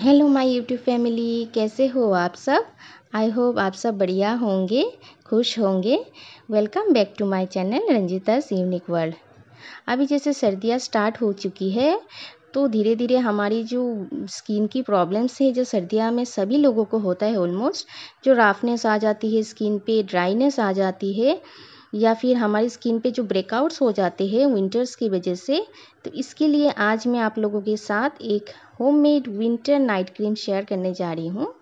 hello my YouTube family कैसे हो आप सब आई होप आप सब बढ़िया होंगे खुश होंगे welcome back to my channel Ranjita सीवनिक वर्ल्ड अभी जैसे सर्दियाँ स्टार्ट हो चुकी है तो धीरे धीरे हमारी जो स्किन की प्रॉब्लम्स है जो सर्दियाँ में सभी लोगों को होता है ऑलमोस्ट जो राफनेस आ जाती है स्किन पर ड्राइनेस आ जाती है या फिर हमारी स्किन पे जो ब्रेकआउट्स हो जाते हैं विंटर्स की वजह से तो इसके लिए आज मैं आप लोगों के साथ एक homemade winter night cream share करने जा रही हूँ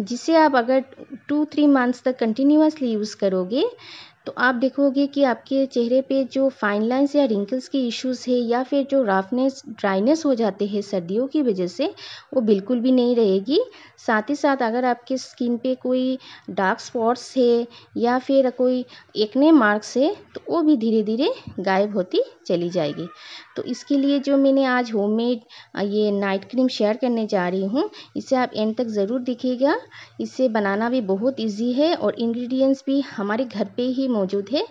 जिसे आप अगर टू थ्री मंथ्स तक कंटिन्यूसली यूज़ करोगे तो आप देखोगे कि आपके चेहरे पे जो फाइन लाइन्स या रिंकल्स के इश्यूज है या फिर जो राफनेस ड्राइनेस हो जाते हैं सर्दियों की वजह से वो बिल्कुल भी नहीं रहेगी साथ ही साथ अगर आपके स्किन पे कोई डार्क स्पॉट्स है या फिर कोई एकने मार्क्स है तो वो भी धीरे धीरे गायब होती चली जाएगी तो इस इसके लिए जो मैंने आज होममेड ये नाइट क्रीम शेयर करने जा रही हूँ इसे आप एंड तक ज़रूर देखिएगा इसे बनाना भी बहुत इजी है और इंग्रेडिएंट्स भी हमारे घर पे ही मौजूद है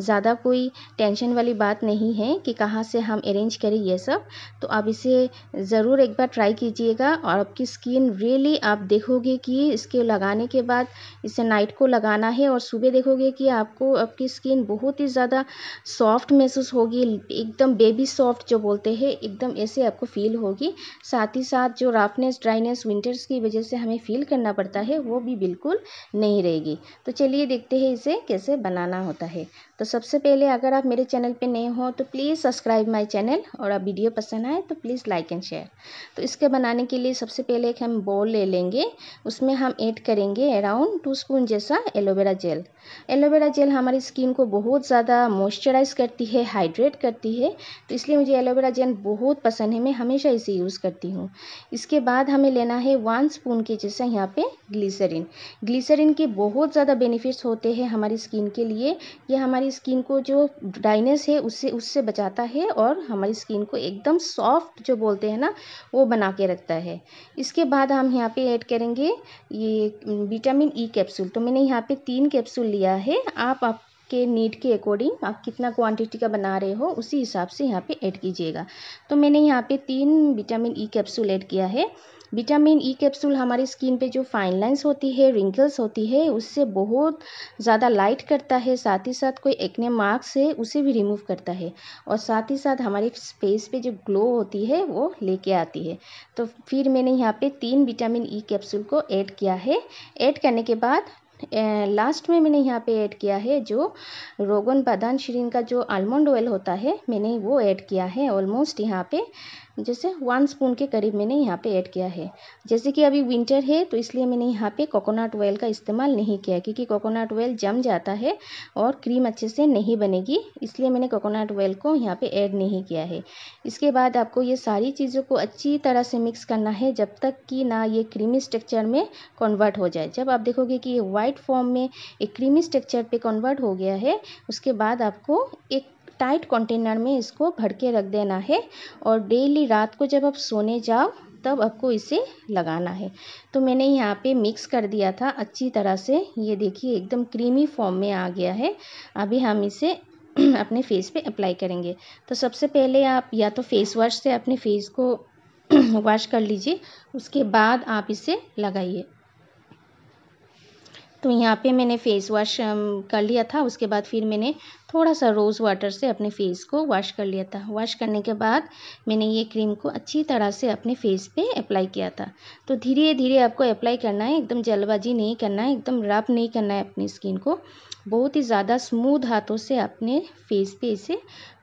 ज़्यादा कोई टेंशन वाली बात नहीं है कि कहाँ से हम अरेंज करें ये सब तो आप इसे ज़रूर एक बार ट्राई कीजिएगा और आपकी स्किन रियली आप देखोगे कि इसके लगाने के बाद इसे नाइट को लगाना है और सुबह देखोगे कि आपको आपकी स्किन बहुत ही ज़्यादा सॉफ्ट महसूस होगी एकदम बेबी सॉफ्ट जो बोलते हैं एकदम ऐसे आपको फील होगी साथ ही साथ जो राफनेस ड्राइनेस विंटर्स की वजह से हमें फील करना पड़ता है वो भी बिल्कुल नहीं रहेगी तो चलिए देखते हैं इसे कैसे बनाना होता है तो सबसे पहले अगर आप मेरे चैनल पे नए हो तो प्लीज़ सब्सक्राइब माय चैनल और आप वीडियो पसंद आए तो प्लीज़ लाइक एंड शेयर तो इसके बनाने के लिए सबसे पहले एक हम बॉल ले लेंगे उसमें हम ऐड करेंगे अराउंड टू स्पून जैसा एलोवेरा जेल एलोवेरा जेल हमारी स्किन को बहुत ज़्यादा मॉइस्चराइज करती है हाइड्रेट करती है तो इसलिए मुझे एलोवेरा एलोवेरा जेल बहुत पसंद है मैं हमेशा इसे यूज़ करती हूँ इसके बाद हमें लेना है वन स्पून के जैसा यहाँ पे ग्लिसरीन ग्लिसरीन के बहुत ज़्यादा बेनिफिट्स होते हैं हमारी स्किन के लिए यह हमारी स्किन को जो ड्राइनेस है उससे उससे बचाता है और हमारी स्किन को एकदम सॉफ्ट जो बोलते हैं ना वो बना के रखता है इसके बाद हम यहाँ पे ऐड करेंगे ये विटामिन ई कैप्सूल तो मैंने यहाँ पे तीन कैप्सूल लिया है आप आप आपके नीड के अकॉर्डिंग आप कितना क्वांटिटी का बना रहे हो उसी हिसाब से यहाँ पे ऐड कीजिएगा तो मैंने यहाँ पे तीन विटामिन ई कैप्सूल ऐड किया है विटामिन ई कैप्सूल हमारी स्किन पे जो फाइन लाइंस होती है रिंकल्स होती है उससे बहुत ज़्यादा लाइट करता है साथ ही साथ कोई एक्ने मार्क्स है उसे भी रिमूव करता है और साथ ही साथ हमारे फेस पे जो ग्लो होती है वो लेके आती है तो फिर मैंने यहाँ पे तीन विटामिन ई कैप्सूल को ऐड किया है ऐड करने के बाद लास्ट में मैंने यहाँ पे ऐड किया है जो रोगन बादान श्रीन का जो आलमंड ऑयल होता है मैंने वो ऐड किया है ऑलमोस्ट यहाँ पे जैसे वन स्पून के करीब मैंने यहाँ पे ऐड किया है जैसे कि अभी विंटर है तो इसलिए मैंने यहाँ पे कोकोनट ऑयल का इस्तेमाल नहीं किया क्योंकि कोकोनट ऑयल जम जाता है और क्रीम अच्छे से नहीं बनेगी इसलिए मैंने कोकोनट ऑयल को यहाँ पे ऐड नहीं किया है इसके बाद आपको ये सारी चीज़ों को अच्छी तरह से मिक्स करना है जब तक कि ना ये क्रीमी स्ट्रक्चर में कन्वर्ट हो जाए जब आप देखोगे कि ये वाइट फॉर्म में एक क्रीमी स्ट्रक्चर पर कन्वर्ट हो गया है उसके बाद आपको एक टाइट कंटेनर में इसको भर के रख देना है और डेली रात को जब आप सोने जाओ तब आपको इसे लगाना है तो मैंने यहाँ पे मिक्स कर दिया था अच्छी तरह से ये देखिए एकदम क्रीमी फॉर्म में आ गया है अभी हम इसे अपने फेस पे अप्लाई करेंगे तो सबसे पहले आप या तो फेस वॉश से अपने फेस को वॉश कर लीजिए उसके बाद आप इसे लगाइए तो यहाँ पे मैंने फेस वॉश कर लिया था उसके बाद फिर मैंने थोड़ा सा रोज़ वाटर से अपने फेस को वॉश कर लिया था वॉश करने के बाद मैंने ये क्रीम को अच्छी तरह से अपने फेस पे अप्लाई किया था तो धीरे धीरे आपको अप्लाई करना है एकदम जल्दबाजी नहीं करना है एकदम रब नहीं करना है अपनी स्किन को बहुत ही ज़्यादा स्मूथ हाथों से अपने फेस पे इसे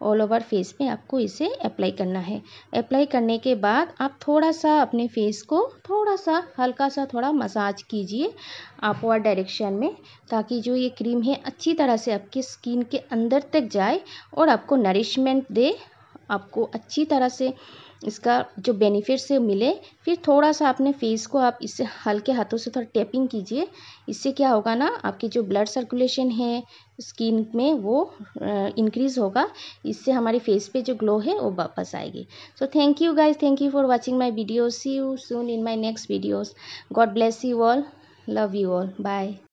ऑल ओवर फेस पे आपको इसे अप्लाई करना है अप्लाई करने के बाद आप थोड़ा सा अपने फेस को थोड़ा सा हल्का सा थोड़ा मसाज कीजिए अपवर्ड डायरेक्शन में ताकि जो ये क्रीम है अच्छी तरह से आपकी स्किन के अंदर तक जाए और आपको नरिशमेंट दे आपको अच्छी तरह से इसका जो बेनिफिट्स है मिले फिर थोड़ा सा अपने फेस को आप इससे हल्के हाथों से थोड़ा टैपिंग कीजिए इससे क्या होगा ना आपकी जो ब्लड सर्कुलेशन है स्किन में वो इंक्रीज़ होगा इससे हमारे फेस पे जो ग्लो है वो वापस आएगी so thank you guys thank you for watching my video see you soon in my next videos God bless you all love you all bye